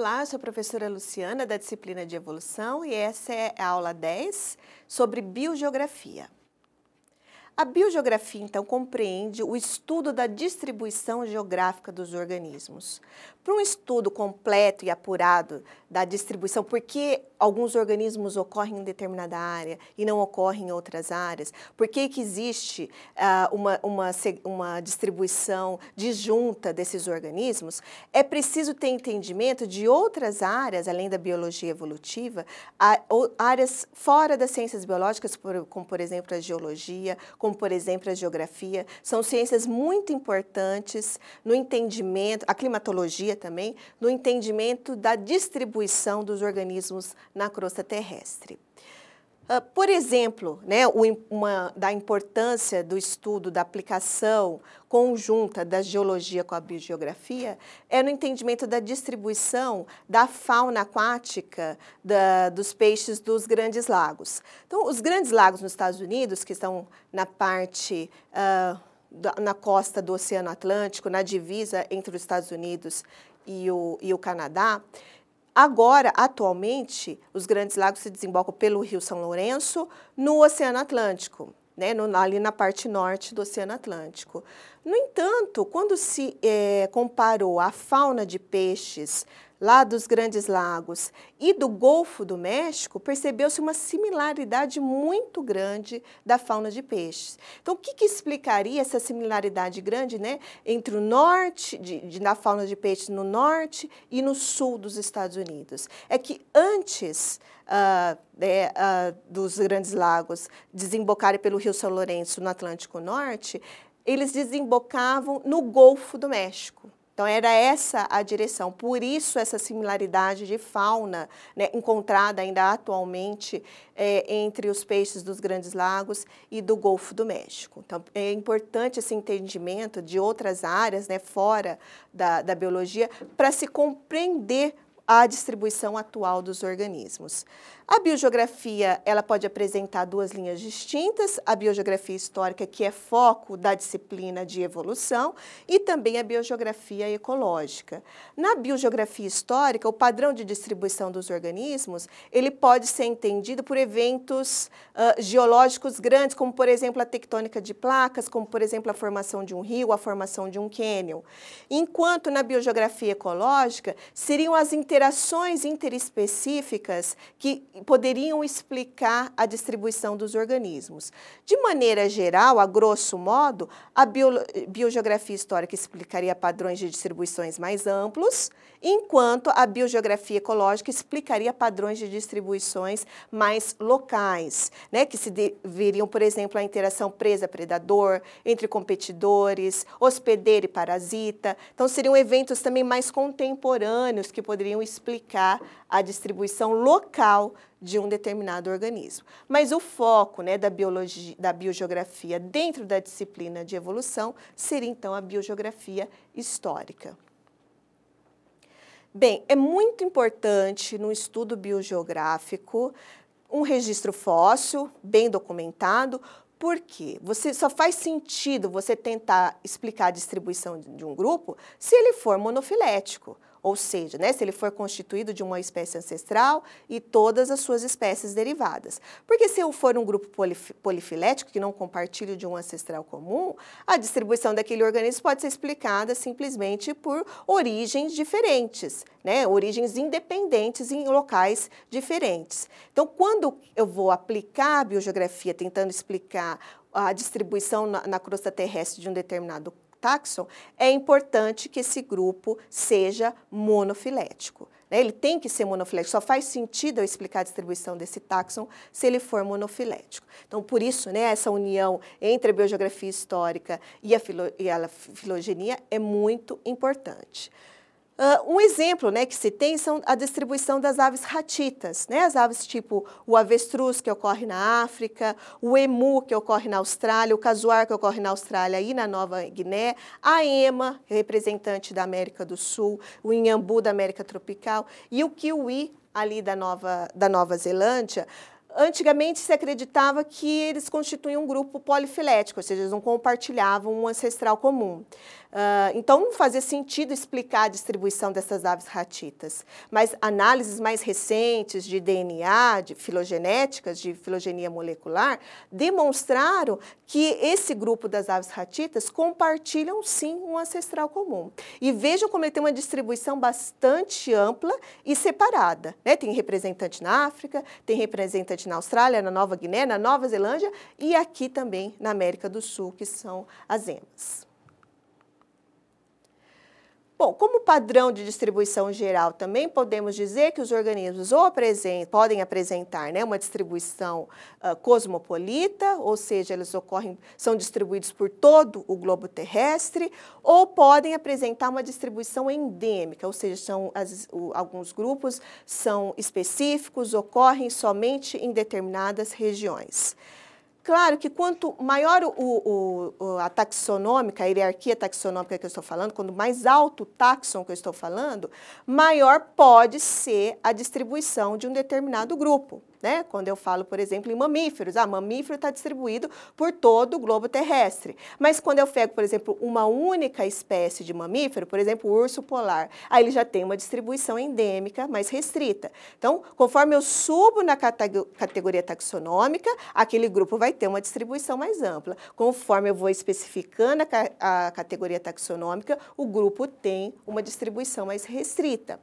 Olá, eu sou a professora Luciana da disciplina de Evolução e essa é a aula 10 sobre biogeografia. A biogeografia, então, compreende o estudo da distribuição geográfica dos organismos. Para um estudo completo e apurado da distribuição, porque alguns organismos ocorrem em determinada área e não ocorrem em outras áreas? Por que, que existe uh, uma, uma, uma distribuição disjunta desses organismos? É preciso ter entendimento de outras áreas, além da biologia evolutiva, áreas fora das ciências biológicas, como por exemplo a geologia, como por exemplo a geografia, são ciências muito importantes no entendimento, a climatologia também, no entendimento da distribuição dos organismos na crosta terrestre. Uh, por exemplo, né, uma, da importância do estudo, da aplicação conjunta da geologia com a biogeografia, é no entendimento da distribuição da fauna aquática da, dos peixes dos grandes lagos. Então, os grandes lagos nos Estados Unidos, que estão na parte. Uh, da, na costa do Oceano Atlântico, na divisa entre os Estados Unidos e o, e o Canadá, Agora, atualmente, os Grandes Lagos se desembocam pelo Rio São Lourenço no Oceano Atlântico, né, no, ali na parte norte do Oceano Atlântico. No entanto, quando se é, comparou a fauna de peixes lá dos Grandes Lagos e do Golfo do México, percebeu-se uma similaridade muito grande da fauna de peixes. Então, o que, que explicaria essa similaridade grande né, entre o norte, de, de, da fauna de peixes no norte e no sul dos Estados Unidos? É que antes Uh, é, uh, dos Grandes Lagos desembocarem pelo Rio São Lourenço no Atlântico Norte, eles desembocavam no Golfo do México. Então era essa a direção. Por isso essa similaridade de fauna né, encontrada ainda atualmente é, entre os peixes dos Grandes Lagos e do Golfo do México. Então é importante esse entendimento de outras áreas né, fora da, da biologia para se compreender a distribuição atual dos organismos. A biogeografia, ela pode apresentar duas linhas distintas, a biogeografia histórica, que é foco da disciplina de evolução, e também a biogeografia ecológica. Na biogeografia histórica, o padrão de distribuição dos organismos, ele pode ser entendido por eventos uh, geológicos grandes, como por exemplo a tectônica de placas, como por exemplo a formação de um rio, a formação de um cânion. Enquanto na biogeografia ecológica, seriam as interações interespecíficas que poderiam explicar a distribuição dos organismos. De maneira geral, a grosso modo, a bio, biogeografia histórica explicaria padrões de distribuições mais amplos, enquanto a biogeografia ecológica explicaria padrões de distribuições mais locais, né, que se deveriam, por exemplo, à interação presa-predador, entre competidores, hospedeiro e parasita. Então, seriam eventos também mais contemporâneos que poderiam explicar a distribuição local de um determinado organismo. Mas o foco né, da, biologia, da biogeografia dentro da disciplina de evolução seria então a biogeografia histórica. Bem, é muito importante no estudo biogeográfico um registro fóssil bem documentado, porque você só faz sentido você tentar explicar a distribuição de um grupo se ele for monofilético ou seja, né, se ele for constituído de uma espécie ancestral e todas as suas espécies derivadas. Porque se eu for um grupo polif polifilético que não compartilho de um ancestral comum, a distribuição daquele organismo pode ser explicada simplesmente por origens diferentes, né, origens independentes em locais diferentes. Então, quando eu vou aplicar a biogeografia tentando explicar a distribuição na, na, crosta terrestre de um determinado taxon, é importante que esse grupo seja monofilético. Né? Ele tem que ser monofilético, só faz sentido eu explicar a distribuição desse taxon se ele for monofilético. Então, por isso, né, essa união entre a biogeografia histórica e a, filo e a filogenia é muito importante. Uh, um exemplo né, que se tem são a distribuição das aves ratitas, né, as aves tipo o avestruz que ocorre na África, o emu que ocorre na Austrália, o casuar que ocorre na Austrália e na Nova Guiné, a ema, representante da América do Sul, o inhambu da América Tropical e o kiwi ali da Nova, da Nova Zelândia, antigamente se acreditava que eles constituíam um grupo polifilético, ou seja, eles não compartilhavam um ancestral comum. Uh, então, não fazia sentido explicar a distribuição dessas aves ratitas. Mas análises mais recentes de DNA, de filogenéticas, de filogenia molecular, demonstraram que esse grupo das aves ratitas compartilham, sim, um ancestral comum. E vejam como ele tem uma distribuição bastante ampla e separada. Né? Tem representante na África, tem representante bastante na Austrália, na Nova Guiné, na Nova Zelândia e aqui também na América do Sul, que são as emas. Bom, como padrão de distribuição geral, também podemos dizer que os organismos ou apresentam, podem apresentar né, uma distribuição uh, cosmopolita, ou seja, eles ocorrem, são distribuídos por todo o globo terrestre, ou podem apresentar uma distribuição endêmica, ou seja, são as, o, alguns grupos são específicos, ocorrem somente em determinadas regiões. Claro que quanto maior o, o, a taxonômica, a hierarquia taxonômica que eu estou falando, quanto mais alto o taxon que eu estou falando, maior pode ser a distribuição de um determinado grupo né? Quando eu falo, por exemplo, em mamíferos, ah, mamífero está distribuído por todo o globo terrestre. Mas quando eu pego, por exemplo, uma única espécie de mamífero, por exemplo, o urso polar, aí ele já tem uma distribuição endêmica mais restrita. Então, conforme eu subo na categoria taxonômica, aquele grupo vai ter uma distribuição mais ampla. Conforme eu vou especificando a, a categoria taxonômica, o grupo tem uma distribuição mais restrita.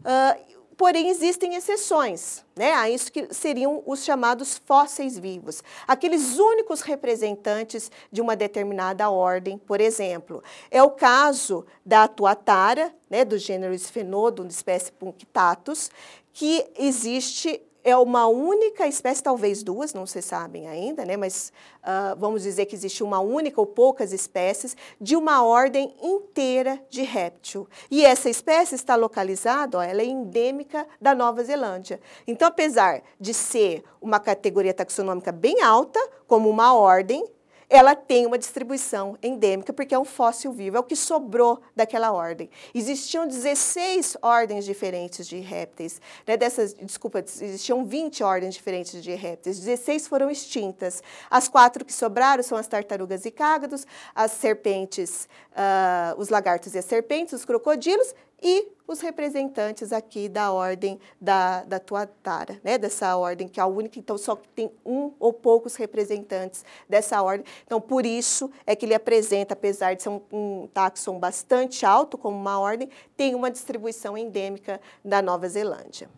Uh, Porém, existem exceções né, a isso que seriam os chamados fósseis vivos, aqueles únicos representantes de uma determinada ordem, por exemplo. É o caso da tuatara, né, do gênero Sphenodon, espécie Punctatus, que existe é uma única espécie, talvez duas, não se sabem ainda, né? mas uh, vamos dizer que existe uma única ou poucas espécies de uma ordem inteira de réptil. E essa espécie está localizada, ó, ela é endêmica da Nova Zelândia. Então, apesar de ser uma categoria taxonômica bem alta, como uma ordem, ela tem uma distribuição endêmica, porque é um fóssil vivo, é o que sobrou daquela ordem. Existiam 16 ordens diferentes de répteis, né? dessas, desculpa, existiam 20 ordens diferentes de répteis, 16 foram extintas. As quatro que sobraram são as tartarugas e cágados, as serpentes, uh, os lagartos e as serpentes, os crocodilos e os representantes aqui da ordem da, da Tuatara, né? dessa ordem que é a única, então só tem um ou poucos representantes dessa ordem. Então, por isso é que ele apresenta, apesar de ser um, um taxon bastante alto como uma ordem, tem uma distribuição endêmica da Nova Zelândia.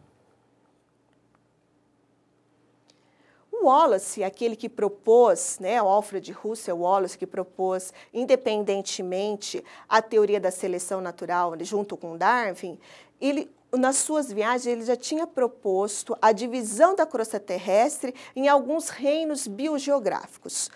O Wallace, aquele que propôs, né, o Alfred Russel Wallace, que propôs independentemente a teoria da seleção natural, né, junto com Darwin, ele nas suas viagens, ele já tinha proposto a divisão da crosta terrestre em alguns reinos biogeográficos.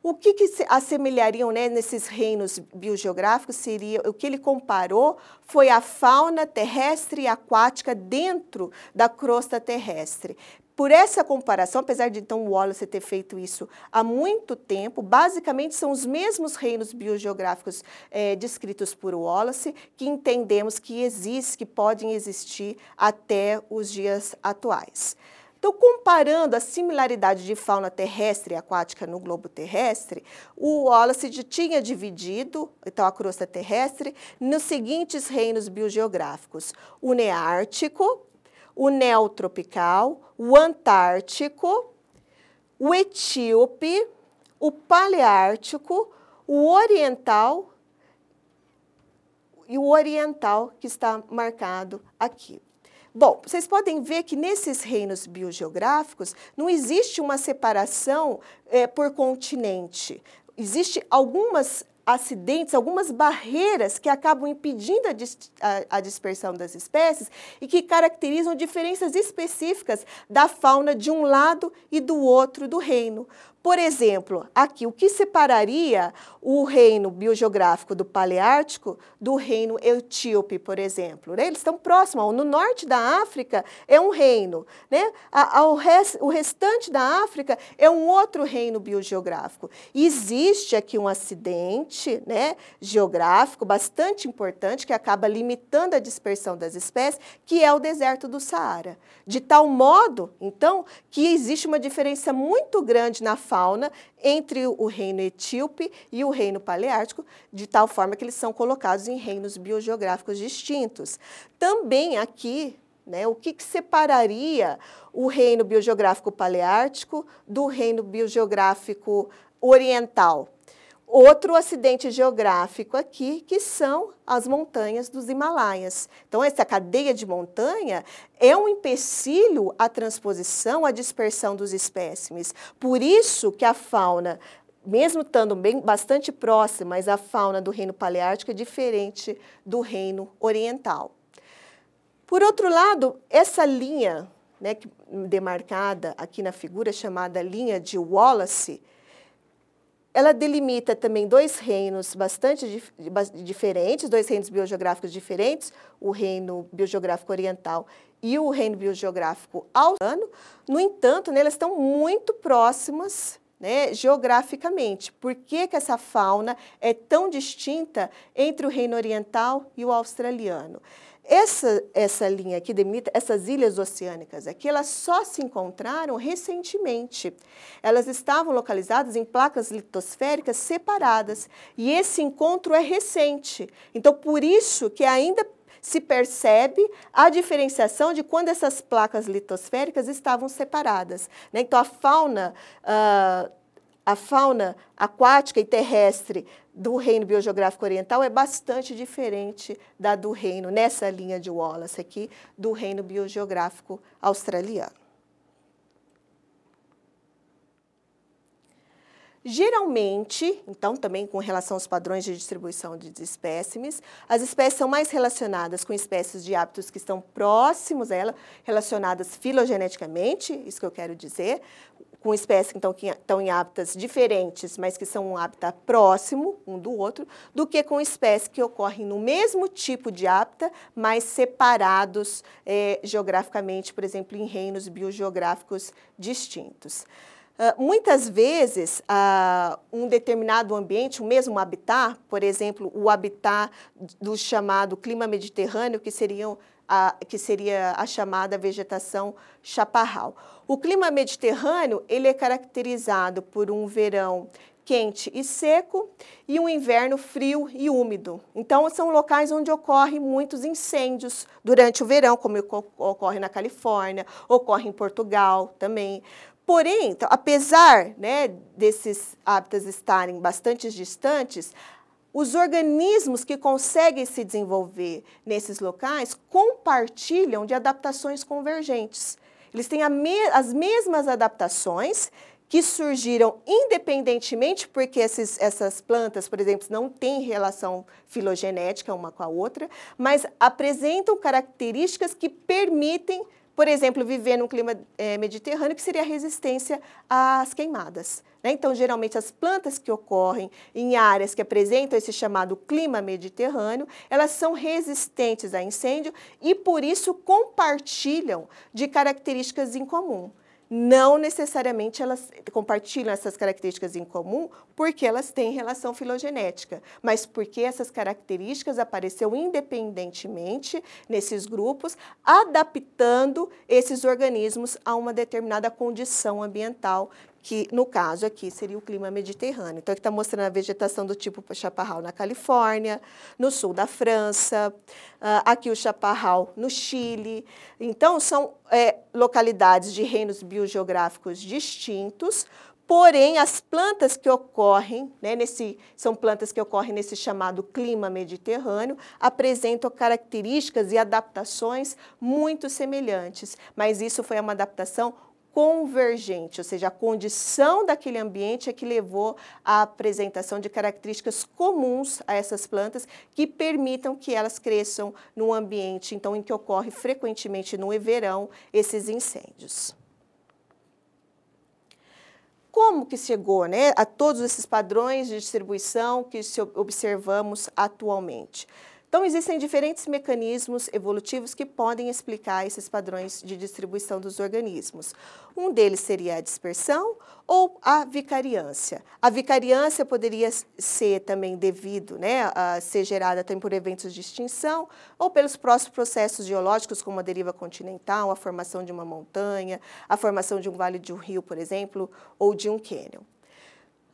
O que, que se assemelhariam né, nesses reinos biogeográficos seria o que ele comparou foi a fauna terrestre e aquática dentro da crosta terrestre, por essa comparação, apesar de então Wallace ter feito isso há muito tempo, basicamente são os mesmos reinos biogeográficos é, descritos por Wallace que entendemos que existem, que podem existir até os dias atuais. Então, comparando a similaridade de fauna terrestre e aquática no globo terrestre, o Wallace tinha dividido então, a crosta terrestre nos seguintes reinos biogeográficos: o Neártico, o neotropical, o antártico, o etíope, o paleártico, o oriental e o oriental que está marcado aqui. Bom, vocês podem ver que nesses reinos biogeográficos não existe uma separação é, por continente. Existem algumas acidentes, algumas barreiras que acabam impedindo a, dis a, a dispersão das espécies e que caracterizam diferenças específicas da fauna de um lado e do outro do reino. Por exemplo, aqui o que separaria o reino biogeográfico do Paleártico do reino etíope, por exemplo. Né? Eles estão próximos. No norte da África é um reino. Né? Ao res, o restante da África é um outro reino biogeográfico. Existe aqui um acidente ambiente né, geográfico bastante importante, que acaba limitando a dispersão das espécies, que é o deserto do Saara. De tal modo, então, que existe uma diferença muito grande na fauna entre o reino etíope e o reino paleártico, de tal forma que eles são colocados em reinos biogeográficos distintos. Também aqui, né, o que, que, separaria o reino biogeográfico paleártico do reino biogeográfico oriental? Outro acidente geográfico aqui, que são as montanhas dos Himalaias. Então, essa cadeia de montanha é um empecilho à transposição, à dispersão dos espécimes. Por isso que a fauna mesmo estando bem, bastante próxima, mas a fauna do reino paleártico é diferente do reino oriental. Por outro lado, essa linha né, demarcada aqui na figura, chamada linha de Wallace, ela delimita também dois reinos bastante dif diferentes, dois reinos biogeográficos diferentes, o reino biogeográfico oriental e o reino biogeográfico alano. No entanto, né, elas estão muito próximas né, geograficamente. Por que, que essa fauna é tão distinta entre o reino oriental e o australiano? Essa, essa linha aqui delimita essas ilhas oceânicas aqui, elas só se encontraram recentemente. Elas estavam localizadas em placas litosféricas separadas e esse encontro é recente. Então, por isso que ainda se percebe a diferenciação de quando essas placas litosféricas estavam separadas. Né? Então, a fauna uh, a fauna aquática e terrestre do reino biogeográfico oriental é bastante diferente da do reino, nessa linha de Wallace aqui, do reino biogeográfico australiano. Geralmente, então também com relação aos padrões de distribuição de espécimes, as espécies são mais relacionadas com espécies de hábitos que estão próximos a ela, relacionadas filogeneticamente, isso que eu quero dizer, com espécies então, que estão em hábitats diferentes, mas que são um hábitat próximo um do outro, do que com espécies que ocorrem no mesmo tipo de hábitat, mas separados eh, geograficamente, por exemplo, em reinos biogeográficos distintos. Ah, muitas vezes, uh, um determinado ambiente, o mesmo habitat, por exemplo, o habitat do chamado clima mediterrâneo, que, seriam a, que seria a chamada vegetação chaparral. O clima mediterrâneo ele é caracterizado por um verão quente e seco e um inverno frio e úmido. Então, são locais onde ocorrem muitos incêndios durante o verão, como ocorre na Califórnia, ocorre em Portugal também. Porém, então, apesar né, desses hábitos estarem bastante distantes, os organismos que conseguem se desenvolver nesses locais compartilham de adaptações convergentes. Eles têm me as mesmas adaptações que surgiram independentemente, porque esses, essas plantas, por exemplo, não têm relação filogenética uma com a outra, mas apresentam características que permitem por exemplo, viver num clima é, mediterrâneo, que seria a resistência às queimadas. Né? Então, geralmente, as plantas que ocorrem em áreas que apresentam esse chamado clima mediterrâneo, elas são resistentes a incêndio e, por isso, compartilham de características em comum não necessariamente elas compartilham essas características em comum porque elas têm relação filogenética, mas porque essas características apareceram independentemente nesses grupos, adaptando esses organismos a uma determinada condição ambiental que no caso aqui seria o clima mediterrâneo. Então, aqui está mostrando a vegetação do tipo chaparral na Califórnia, no sul da França, ah, aqui o chaparral no Chile. Então, são é, localidades de reinos biogeográficos distintos, Porém, as plantas que ocorrem, né, nesse, são plantas que ocorrem nesse chamado clima mediterrâneo, apresentam características e adaptações muito semelhantes, mas isso foi uma adaptação convergente, ou seja, a condição daquele ambiente é que levou à apresentação de características comuns a essas plantas que permitam que elas cresçam num ambiente então em que ocorre frequentemente no verão esses incêndios como que chegou né, a todos esses padrões de distribuição que observamos atualmente? Então, existem diferentes mecanismos evolutivos que podem explicar esses padrões de distribuição dos organismos. Um deles seria a dispersão ou a vicariância. A vicariância poderia ser também devido, né, a ser gerada também por eventos de extinção ou pelos próprios processos geológicos, como a deriva continental, a formação de uma montanha, a formação de um vale de um rio, por exemplo, ou de um cânion.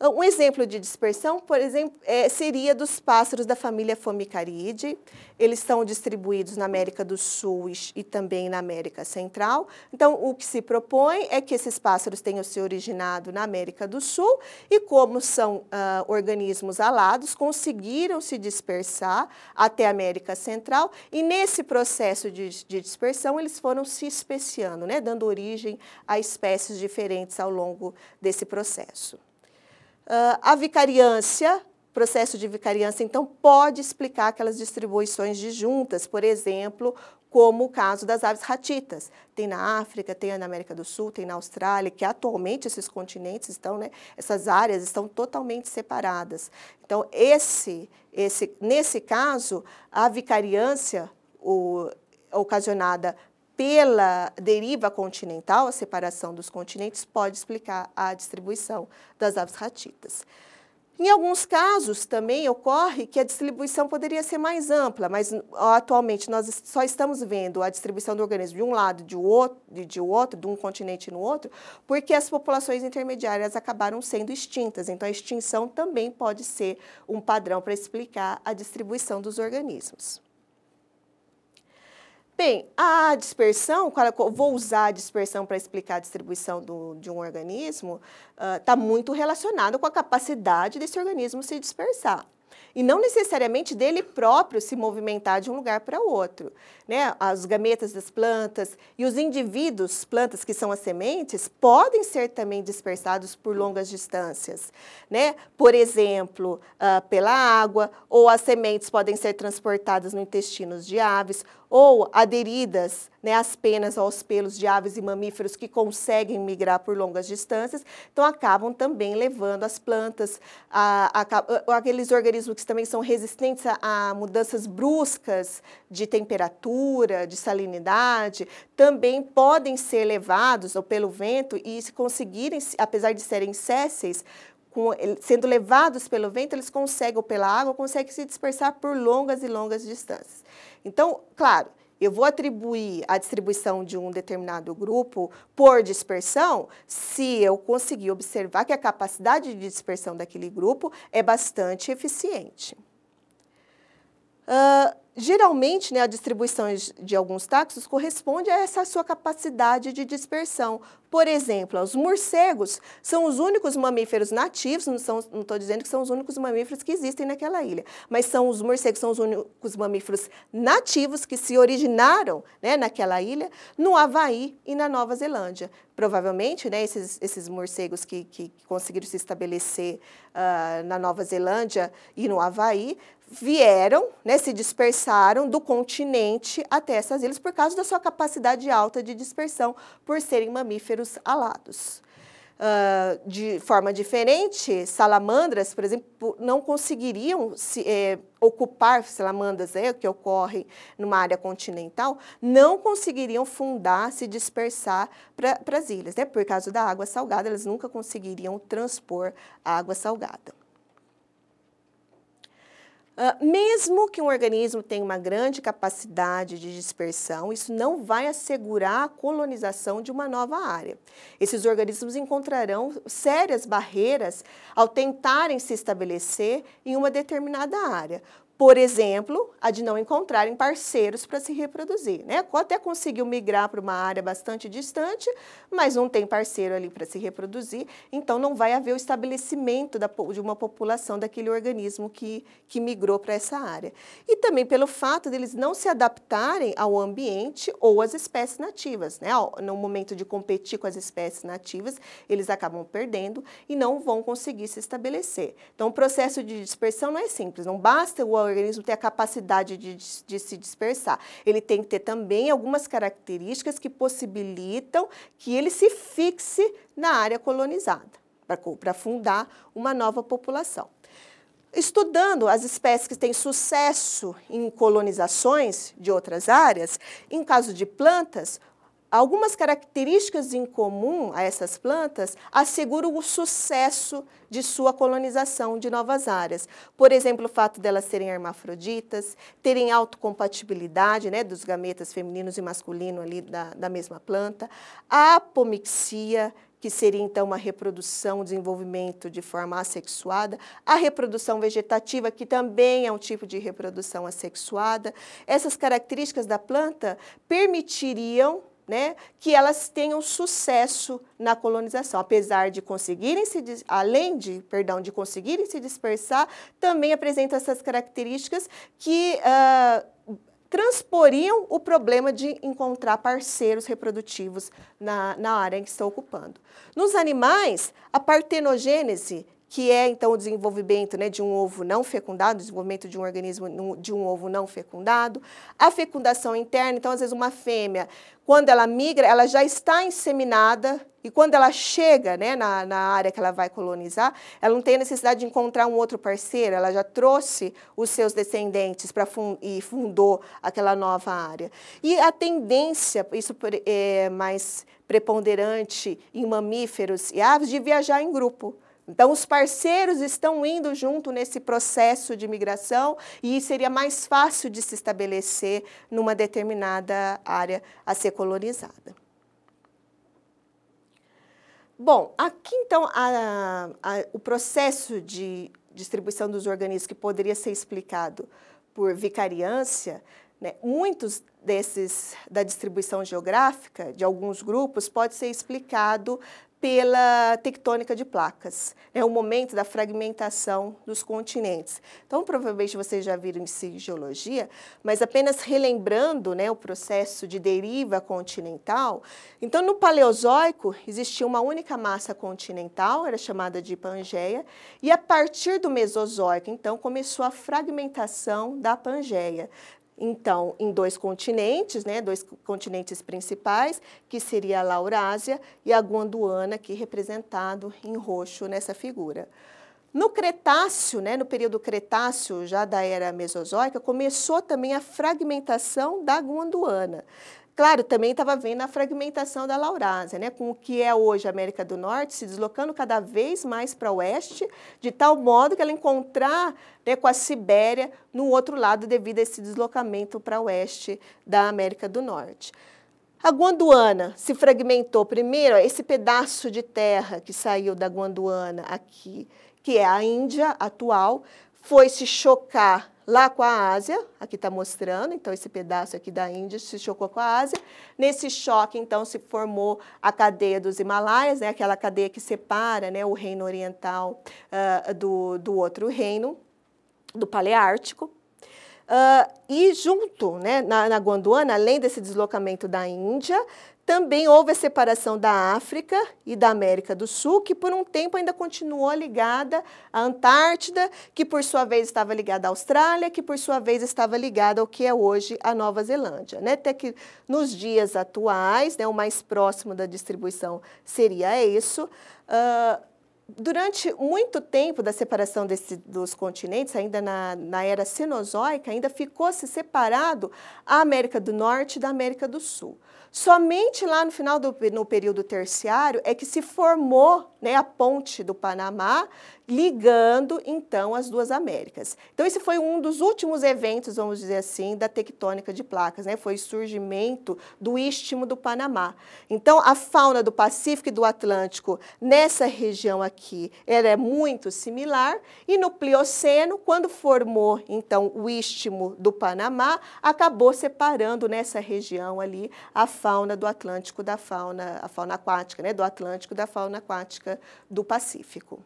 Ah, um exemplo de dispersão, por exemplo, é, seria dos pássaros da família Fomicariidae. Eles são distribuídos na América do Sul e também na América Central. Então, o que se propõe é que esses pássaros tenham se originado na América do Sul e, como são uh, organismos alados, conseguiram se dispersar até a América Central e, nesse processo de, de dispersão, eles foram se especiando, né, dando origem a espécies diferentes ao longo desse processo. Uh, a vicariância, processo de vicariância, então, pode explicar aquelas distribuições de juntas, por exemplo, como o caso das aves ratitas. Tem na África, tem na América do Sul, tem na Austrália, que atualmente esses continentes estão, né, essas áreas estão totalmente separadas. Então, esse, esse, nesse caso, a vicariância o, ocasionada pela deriva continental, a separação dos continentes, pode explicar a distribuição das aves ratitas. Em alguns casos também ocorre que a distribuição poderia ser mais ampla, mas atualmente nós só estamos vendo a distribuição do organismo de um lado de outro, de outro, de um continente no outro, porque as populações intermediárias acabaram sendo extintas. Então a extinção também pode ser um padrão para explicar a distribuição dos organismos. Bem, a dispersão, é, vou usar a dispersão para explicar a distribuição do, de um organismo, está ah, uh, muito relacionada com a capacidade desse organismo se dispersar. E não necessariamente dele próprio se movimentar de um lugar para outro. Né? As gametas das plantas e os indivíduos, plantas que são as sementes, podem ser também dispersados por longas distâncias. Né? Por exemplo, uh, pela água, ou as sementes podem ser transportadas no intestino de aves, ou aderidas né, as penas aos pelos de aves e mamíferos que conseguem migrar por longas distâncias, então acabam também levando as plantas, a, a, a, aqueles organismos que também são resistentes a, mudanças bruscas de temperatura, de salinidade, também podem ser levados ou pelo vento e se conseguirem, apesar de serem césseis, com, sendo levados pelo vento, eles conseguem, ou pela água, conseguem se dispersar por longas e longas distâncias. Então, claro, eu vou atribuir a distribuição de um determinado grupo por dispersão se eu conseguir observar que a capacidade de dispersão daquele grupo é bastante eficiente. Ah, geralmente, né, a distribuição de alguns táxis corresponde a essa sua capacidade de dispersão. Por exemplo, os morcegos são os únicos mamíferos nativos, não estou dizendo que são os únicos mamíferos que existem naquela ilha, mas são os morcegos são os únicos mamíferos nativos que se originaram né, naquela ilha, no Havaí e na Nova Zelândia. Provavelmente, né, esses, esses morcegos que, que conseguiram se estabelecer uh, na Nova Zelândia e no Havaí vieram, né, se dispersaram do continente até essas ilhas por causa da sua capacidade alta de dispersão, por serem mamíferos alados. Uh, de forma diferente, salamandras, por exemplo, não conseguiriam se, é, ocupar, salamandras é, que ocorrem numa área continental, não conseguiriam fundar, se dispersar para as ilhas. Né? Por causa da água salgada, elas nunca conseguiriam transpor a água salgada. Uh, mesmo que um organismo tenha uma grande capacidade de dispersão, isso não vai assegurar a colonização de uma nova área. Esses organismos encontrarão sérias barreiras ao tentarem se estabelecer em uma determinada área. Por exemplo, a de não encontrarem parceiros para se reproduzir. Né? Até conseguiu migrar para uma área bastante distante, mas não tem parceiro ali para se reproduzir, então não vai haver o estabelecimento da, de uma população daquele organismo que, que migrou para essa área. E também pelo fato deles de não se adaptarem ao ambiente ou às espécies nativas. Né? No momento de competir com as espécies nativas, eles acabam perdendo e não vão conseguir se estabelecer. Então, o processo de dispersão não é simples, não basta o organismo ter a capacidade de, de se dispersar. Ele tem que ter também algumas características que possibilitam que ele se fixe na área colonizada, para fundar uma nova população. Estudando as espécies que têm sucesso em colonizações de outras áreas, em caso de plantas, Algumas características em comum a essas plantas asseguram o sucesso de sua colonização de novas áreas. Por exemplo, o fato delas serem hermafroditas, terem autocompatibilidade né, dos gametas femininos e masculino ali da, da mesma planta, a apomixia, que seria então uma reprodução, desenvolvimento de forma assexuada, a reprodução vegetativa, que também é um tipo de reprodução assexuada. Essas características da planta permitiriam né, que elas tenham sucesso na colonização, apesar de conseguirem se além de, perdão, de conseguirem se dispersar, também apresentam essas características que uh, transporiam o problema de encontrar parceiros reprodutivos na, na área em que estão ocupando. Nos animais, a partenogênese que é então o desenvolvimento né, de um ovo não fecundado, o desenvolvimento de um organismo de um ovo não fecundado, a fecundação interna, então às vezes uma fêmea, quando ela migra, ela já está inseminada e quando ela chega né, na, na área que ela vai colonizar, ela não tem necessidade de encontrar um outro parceiro, ela já trouxe os seus descendentes para e fundou aquela nova área. E a tendência, isso é mais preponderante em mamíferos e aves, de viajar em grupo. Então, os parceiros estão indo junto nesse processo de migração e seria mais fácil de se estabelecer numa determinada área a ser colonizada. Bom, aqui então a, a, o processo de distribuição dos organismos que poderia ser explicado por vicariância, né, muitos desses da distribuição geográfica de alguns grupos pode ser explicado pela tectônica de placas. É o momento da fragmentação dos continentes. Então, provavelmente vocês já viram isso em geologia, mas apenas relembrando né, o processo de deriva continental. Então, no Paleozoico, existia uma única massa continental, era chamada de Pangeia, e a partir do Mesozoico, então, começou a fragmentação da Pangeia então, em dois continentes, né, dois continentes principais, que seria a Laurásia e a Guanduana, aqui é representado em roxo nessa figura. No Cretáceo, né, no período Cretáceo, já da era Mesozoica, começou também a fragmentação da Guanduana. Claro, também estava vendo a fragmentação da Laurásia, né? com o que é hoje a América do Norte se deslocando cada vez mais para o oeste, de tal modo que ela encontrar né, com a Sibéria no outro lado devido a esse deslocamento para o oeste da América do Norte. A Guanduana se fragmentou primeiro, esse pedaço de terra que saiu da Guanduana aqui, que é a Índia atual, foi se chocar lá com a Ásia, aqui está mostrando, então esse pedaço aqui da Índia se chocou com a Ásia. Nesse choque, então, se formou a cadeia dos Himalaias, né, aquela cadeia que separa né, o reino oriental uh, do, do outro reino, do Paleártico. Uh, e junto, né, na, na Gondwana, além desse deslocamento da Índia, também houve a separação da África e da América do Sul, que por um tempo ainda continuou ligada à Antártida, que por sua vez estava ligada à Austrália, que por sua vez estava ligada ao que é hoje a Nova Zelândia. Né? Até que nos dias atuais, né, o mais próximo da distribuição seria isso. Uh, durante muito tempo da separação desse, dos continentes, ainda na, na era Cenozoica, ainda ficou-se separado a América do Norte da América do Sul. Somente lá no final do no período terciário é que se formou né, a ponte do Panamá, ligando então as duas Américas. Então esse foi um dos últimos eventos, vamos dizer assim, da tectônica de placas, né? Foi o surgimento do istmo do Panamá. Então a fauna do Pacífico e do Atlântico nessa região aqui, é muito similar e no Plioceno, quando formou então o istmo do Panamá, acabou separando nessa região ali a fauna do Atlântico da fauna a fauna aquática, né? Do Atlântico da fauna aquática costa do Pacífico.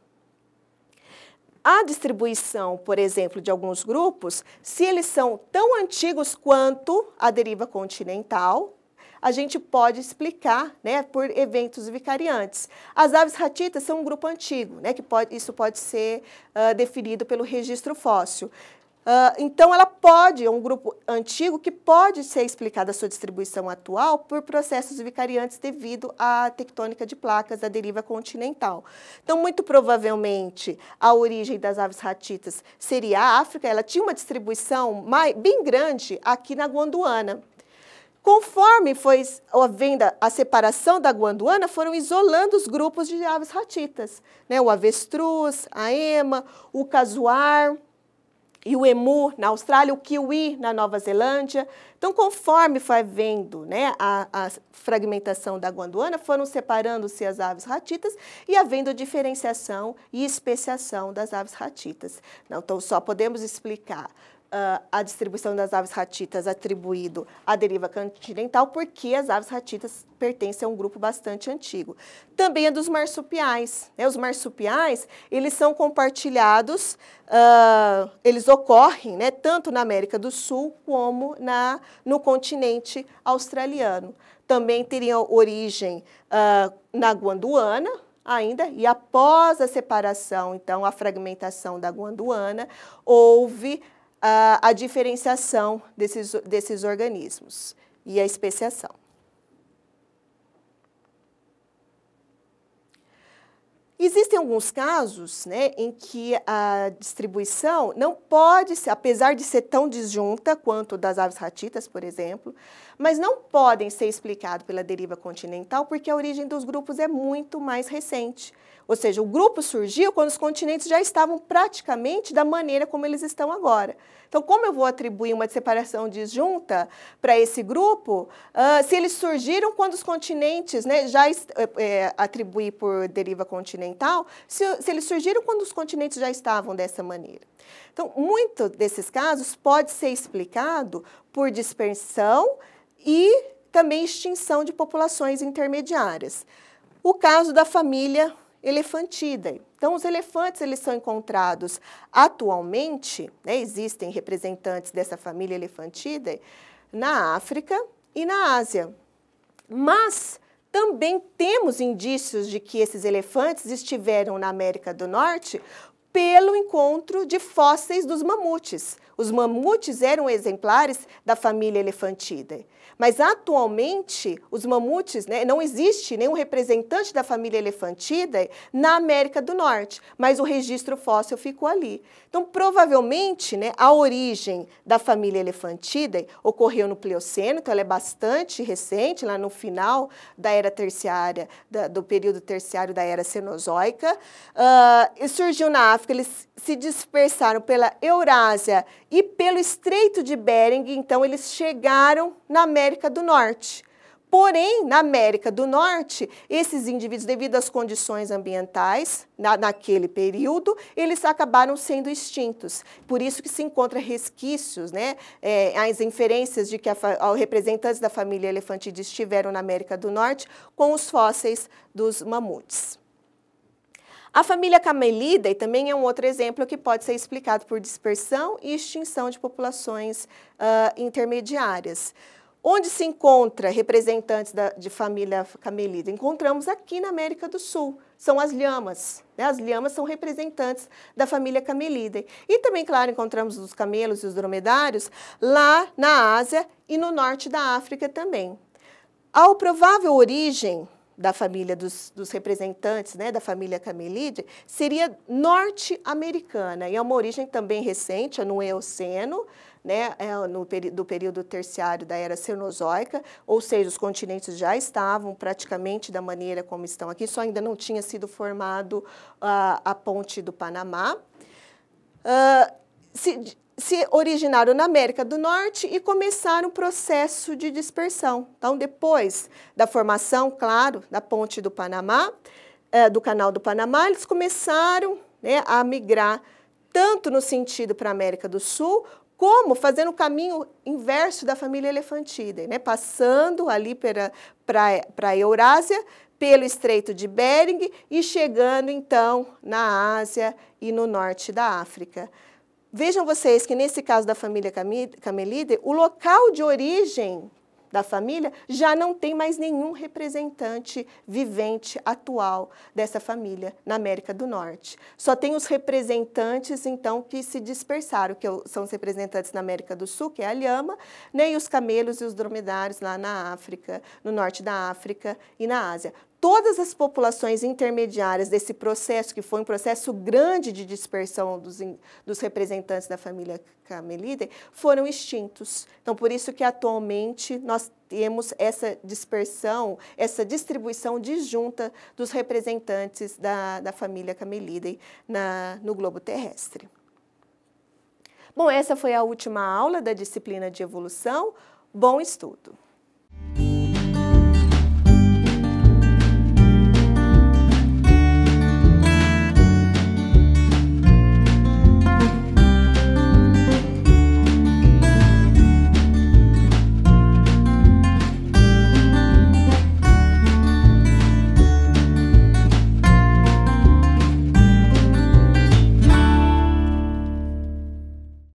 A distribuição, por exemplo, de alguns grupos, se eles são tão antigos quanto a deriva continental, a gente pode explicar né, por eventos vicariantes. As aves ratitas são um grupo antigo, né, que pode, isso pode ser uh, definido pelo registro fóssil. Uh, então, ela pode, é um grupo antigo que pode ser explicada a sua distribuição atual por processos vicariantes devido à tectônica de placas da deriva continental. Então, muito provavelmente, a origem das aves ratitas seria a África, ela tinha uma distribuição mais, bem grande aqui na Gondwana. Conforme foi venda a separação da guanduana, foram isolando os grupos de aves ratitas, né? o avestruz, a ema, o casuar, e o emu na Austrália, o kiwi na Nova Zelândia. Então, conforme foi vendo né, a, a fragmentação da guanduana, foram separando-se as aves ratitas e havendo diferenciação e especiação das aves ratitas. Então, só podemos explicar uh, a distribuição das aves ratitas atribuído à deriva continental, porque as aves ratitas pertencem a um grupo bastante antigo. Também é dos marsupiais. Né? Os marsupiais, eles são compartilhados, uh, eles ocorrem né, tanto na América do Sul como na, no continente australiano. Também teriam origem uh, na Guanduana, ainda, e após a separação, então a fragmentação da guanduana, houve a, a diferenciação desses, desses organismos e a especiação. Existem alguns casos né, em que a distribuição não pode, apesar de ser tão disjunta quanto das aves ratitas, por exemplo, mas não podem ser explicados pela deriva continental porque a origem dos grupos é muito mais recente. Ou seja, o grupo surgiu quando os continentes já estavam praticamente da maneira como eles estão agora. Então, como eu vou atribuir uma separação disjunta para esse grupo uh, se eles surgiram quando os continentes, né, já é, atribuir por deriva continental, se, se eles surgiram quando os continentes já estavam dessa maneira? Então, muito desses casos pode ser explicado por dispersão e também extinção de populações intermediárias. O caso da família elefantida. Então, os elefantes eles são encontrados atualmente, né, existem representantes dessa família elefantida na África e na Ásia. Mas também temos indícios de que esses elefantes estiveram na América do Norte pelo encontro de fósseis dos mamutes. Os mamutes eram exemplares da família elefantidae. Mas atualmente, os mamutes, né, não existe nenhum representante da família elefantidae na América do Norte, mas o registro fóssil ficou ali. Então, provavelmente, né, a origem da família elefantidae ocorreu no Plioceno, então ela é bastante recente, lá no final da era terciária, da, do período terciário da era Cenozoica, uh, e surgiu na África África, eles se dispersaram pela Eurásia e pelo Estreito de Bering, então eles chegaram na América do Norte. Porém, na América do Norte, esses indivíduos, devido às condições ambientais, na, naquele período, eles acabaram sendo extintos. Por isso que se encontra resquícios, né? É, as inferências de que a, a, representantes da família elefantide estiveram na América do Norte com os fósseis dos mamutes. A família Camelidae também é um outro exemplo que pode ser explicado por dispersão e extinção de populações uh, intermediárias. Onde se encontra representantes da, de família camelida? Encontramos aqui na América do Sul, são as lhamas. Né? As lhamas são representantes da família camelidae. E também, claro, encontramos os camelos e os dromedários lá na Ásia e no norte da África também. A provável origem da família dos, dos representantes né, da família Camelide seria norte-americana e é uma origem também recente, é no Eoceno, né, é no, do período terciário da era Cenozoica, ou seja, os continentes já estavam praticamente da maneira como estão aqui, só ainda não tinha sido formado uh, a ponte do Panamá. Uh, se, se originaram na América do Norte e começaram o processo de dispersão. Então, depois da formação, claro, da ponte do Panamá, eh, do canal do Panamá, eles começaram né, a migrar tanto no sentido para a América do Sul, como fazendo o caminho inverso da família elefantídea, né, passando ali para a Eurásia, pelo Estreito de Bering e chegando então na Ásia e no norte da África. Vejam vocês que nesse caso da família Camelíder, o local de origem da família já não tem mais nenhum representante vivente atual dessa família na América do Norte. Só tem os representantes, então, que se dispersaram, que é são os representantes na América do Sul, que é a lhama, né, os camelos e os dromedários lá na África, no norte da África e na Ásia todas as populações intermediárias desse processo, que foi um processo grande de dispersão dos, dos representantes da família Camelidae, foram extintos. Então, por isso que atualmente nós temos essa dispersão, essa distribuição disjunta dos representantes da, da família Camelidae na, no globo terrestre. Bom, essa foi a última aula da disciplina de evolução. Bom estudo!